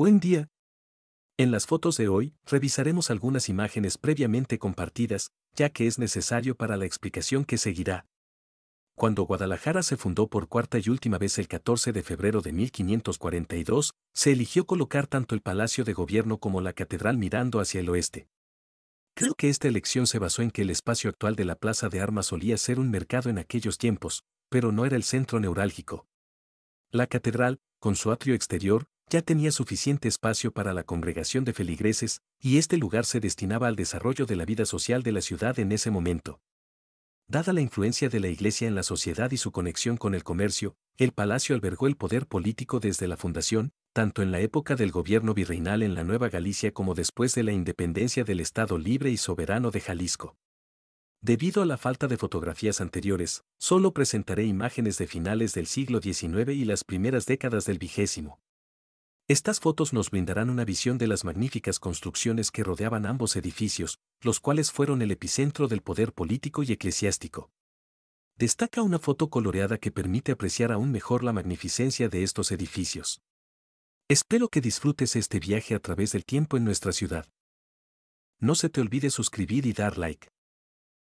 Buen día. En las fotos de hoy, revisaremos algunas imágenes previamente compartidas, ya que es necesario para la explicación que seguirá. Cuando Guadalajara se fundó por cuarta y última vez el 14 de febrero de 1542, se eligió colocar tanto el Palacio de Gobierno como la Catedral mirando hacia el oeste. Creo que esta elección se basó en que el espacio actual de la Plaza de Armas solía ser un mercado en aquellos tiempos, pero no era el centro neurálgico. La catedral, con su atrio exterior, ya tenía suficiente espacio para la congregación de feligreses, y este lugar se destinaba al desarrollo de la vida social de la ciudad en ese momento. Dada la influencia de la Iglesia en la sociedad y su conexión con el comercio, el palacio albergó el poder político desde la fundación, tanto en la época del gobierno virreinal en la Nueva Galicia como después de la independencia del Estado libre y soberano de Jalisco. Debido a la falta de fotografías anteriores, solo presentaré imágenes de finales del siglo XIX y las primeras décadas del vigésimo. Estas fotos nos brindarán una visión de las magníficas construcciones que rodeaban ambos edificios, los cuales fueron el epicentro del poder político y eclesiástico. Destaca una foto coloreada que permite apreciar aún mejor la magnificencia de estos edificios. Espero que disfrutes este viaje a través del tiempo en nuestra ciudad. No se te olvide suscribir y dar like.